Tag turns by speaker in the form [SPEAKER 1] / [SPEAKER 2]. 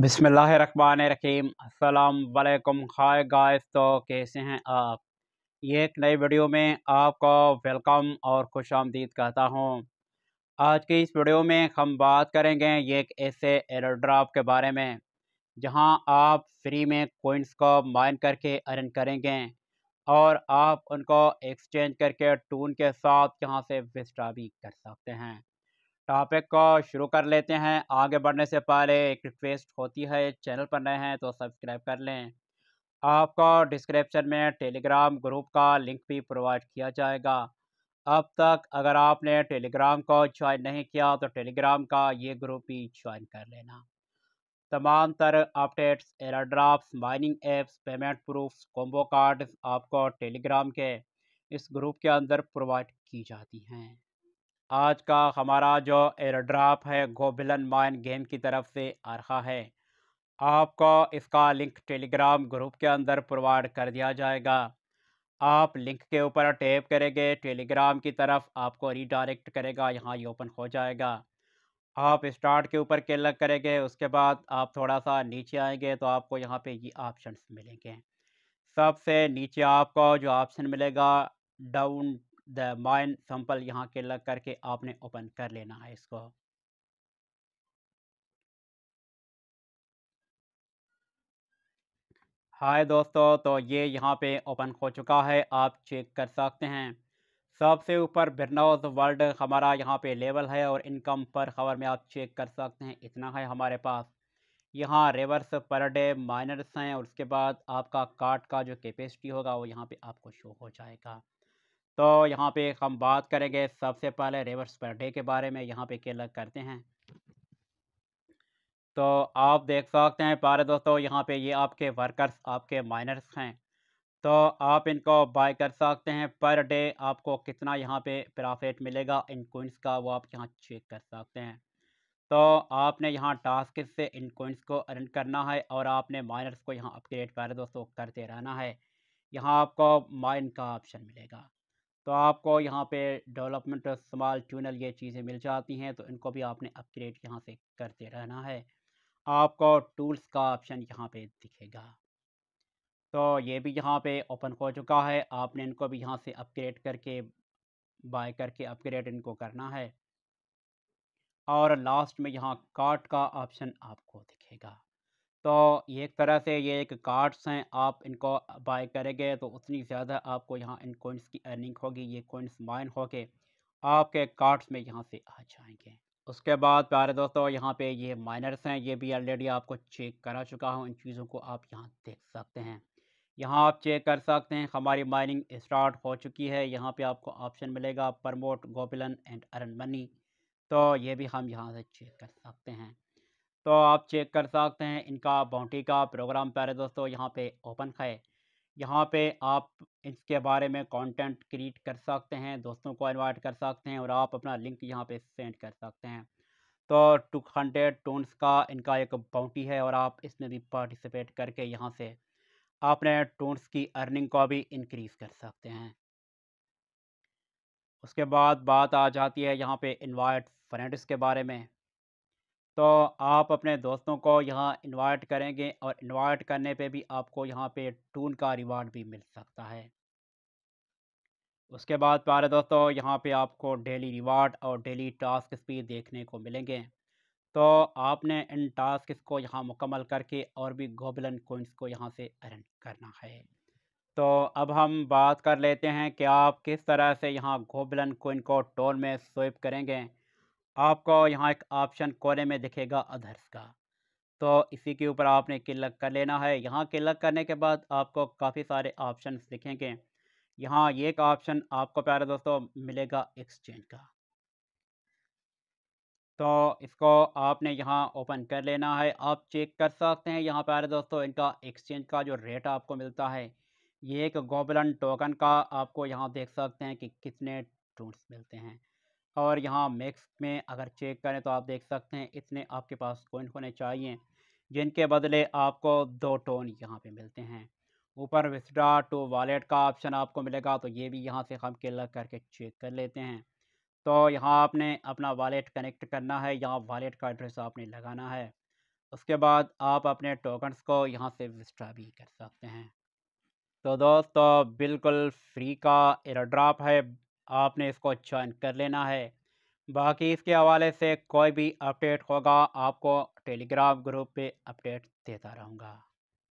[SPEAKER 1] बसमान रकीम अल्लाम hi guys तो कैसे हैं आप ये एक नई वीडियो में आपका वेलकम और खुश आमदीद कहता हूँ आज की इस वीडियो में हम बात करेंगे ये एक ऐसे एयरड्राफ के बारे में जहाँ आप फ्री में कोइंस को माइन करके अर्न करेंगे और आप उनको एक्सचेंज करके टून के साथ यहाँ से विस्टा भी कर सकते हैं टॉपिक को शुरू कर लेते हैं आगे बढ़ने से पहले एक रिक्वेस्ट होती है चैनल पर नए हैं तो सब्सक्राइब कर लें आपको डिस्क्रिप्शन में टेलीग्राम ग्रुप का लिंक भी प्रोवाइड किया जाएगा अब तक अगर आपने टेलीग्राम को ज्वाइन नहीं किया तो टेलीग्राम का ये ग्रुप भी ज्वाइन कर लेना तमाम तर updates air mining apps payment proofs combo cards आपको टेलीग्राम के इस ग्रुप के अंदर प्रोवाइड की जाती हैं आज का हमारा जो एयरड्राप है गोबिलन माइन गेम की तरफ से आ रहा है आपको इसका लिंक टेलीग्राम ग्रुप के अंदर प्रोवाइड कर दिया जाएगा आप लिंक के ऊपर टैप करेंगे टेलीग्राम की तरफ आपको रीडायरेक्ट करेगा यहाँ ये ओपन हो जाएगा आप स्टार्ट के ऊपर क्लिक करेंगे उसके बाद आप थोड़ा सा नीचे आएंगे तो आपको यहाँ पे ये ऑप्शंस मिलेंगे सबसे नीचे आपको जो ऑप्शन मिलेगा डाउन द माइन सैंपल यहाँ के लग करके आपने ओपन कर लेना है इसको हाय दोस्तों तो ये यहाँ पे ओपन हो चुका है आप चेक कर सकते हैं सबसे ऊपर बिरनौज वर्ल्ड हमारा यहाँ पे लेवल है और इनकम पर खबर में आप चेक कर सकते हैं इतना है हमारे पास यहाँ रिवर्स पर डे माइनर्स हैं और उसके बाद आपका कार्ड का जो कैपेसिटी होगा वो यहाँ पे आपको शो हो जाएगा तो यहाँ पे हम बात करेंगे सबसे पहले रिवर्स पर डे के बारे में यहाँ पे क्लिक करते हैं तो आप देख सकते हैं प्यारे दोस्तों यहाँ पे ये आपके वर्कर्स आपके माइनर्स हैं तो आप इनको बाय कर सकते हैं पर डे आपको कितना यहाँ पे प्रॉफिट मिलेगा इन कोइंस का वो आप यहाँ चेक कर सकते हैं तो आपने यहाँ टास्क से इन कोइंस को अर्न करना है और आपने माइनर्स को यहाँ अपग्रेड प्यारे दोस्तों करते रहना है यहाँ आपको माइन का ऑप्शन मिलेगा तो आपको यहाँ पे डेवलपमेंट स्मॉल ट्यूनल ये चीज़ें मिल जाती हैं तो इनको भी आपने अपग्रेड यहाँ से करते रहना है आपको टूल्स का ऑप्शन यहाँ पे दिखेगा तो ये भी यहाँ पे ओपन हो चुका है आपने इनको भी यहाँ से अपग्रेड करके बाय करके अपग्रेड इनको करना है और लास्ट में यहाँ कार्ट का ऑप्शन आपको दिखेगा तो ये एक तरह से ये एक कार्ड्स हैं आप इनको बाय करेंगे तो उतनी ज़्यादा आपको यहाँ इन कोइंस की अर्निंग होगी ये कोइंस माइन होके आपके कार्ड्स में यहाँ से आ जाएंगे उसके बाद प्यारे दोस्तों यहाँ पे ये माइनर्स हैं ये भी ऑलरेडी आपको चेक करा चुका हूँ इन चीज़ों को आप यहाँ देख सकते हैं यहाँ आप चेक कर सकते हैं हमारी माइनिंग इस्टार्ट हो चुकी है यहाँ पर आपको ऑप्शन मिलेगा promote Goblin and earn money तो ये भी हम यहाँ से चेक कर सकते हैं तो आप चेक कर सकते हैं इनका बाउंड्री का प्रोग्राम प्यारे दोस्तों यहाँ पे ओपन है यहाँ पे आप इसके बारे में कंटेंट क्रिएट कर सकते हैं दोस्तों को इनवाइट कर सकते हैं और आप अपना लिंक यहाँ पे सेंड कर सकते हैं तो टू हंड्रेड टोन्स का इनका एक बाउंटी है और आप इसमें भी पार्टिसिपेट करके यहाँ से आपने टोन्स की अर्निंग को भी इनक्रीज़ कर सकते हैं उसके बाद बात आ जाती है यहाँ पे इनवाइट फ्रेंड्स के बारे में तो आप अपने दोस्तों को यहाँ इनवाइट करेंगे और इनवाइट करने पे भी आपको यहाँ पे टून का रिवार्ड भी मिल सकता है उसके बाद प्यारे दोस्तों यहाँ पे आपको डेली रिवार्ड और डेली टास्क भी देखने को मिलेंगे तो आपने इन टास्क को यहाँ मुकम्मल करके और भी गोबलन कोइंस को यहाँ से अर्न करना है तो अब हम बात कर लेते हैं कि आप किस तरह से यहाँ गोबलन कोइन को टोल में स्वेप करेंगे आपको यहाँ एक ऑप्शन कोने में दिखेगा अधर्स का तो इसी के ऊपर आपने क्लिक कर लेना है यहाँ क्लिक करने के बाद आपको काफ़ी सारे ऑप्शन दिखेंगे यहाँ एक ऑप्शन आपको प्यारे दोस्तों मिलेगा एक्सचेंज का तो इसको आपने यहाँ ओपन कर लेना है आप चेक कर सकते हैं यहाँ प्यारे दोस्तों इनका एक्सचेंज का जो रेट आपको मिलता है ये एक गोबलन टोकन का आपको यहाँ देख सकते हैं कि कितने टूल्स मिलते हैं और यहाँ मैक्स में अगर चेक करें तो आप देख सकते हैं इतने आपके पास कॉइन होने चाहिए जिनके बदले आपको दो टोन यहाँ पे मिलते हैं ऊपर विस्ड्रा टू वॉलेट का ऑप्शन आपको मिलेगा तो ये भी यहाँ से हम क्लिक करके चेक कर लेते हैं तो यहाँ आपने अपना वॉलेट कनेक्ट करना है यहाँ वॉलेट का एड्रेस आपने लगाना है उसके बाद आप अपने टोकन्स को यहाँ से विस्ट्रा भी कर सकते हैं तो दोस्तों बिल्कुल फ्री का एयर ड्राप है आपने इसको ज्वाइन कर लेना है बाकी इसके हवाले से कोई भी अपडेट होगा आपको टेलीग्राम ग्रुप पे अपडेट देता रहूँगा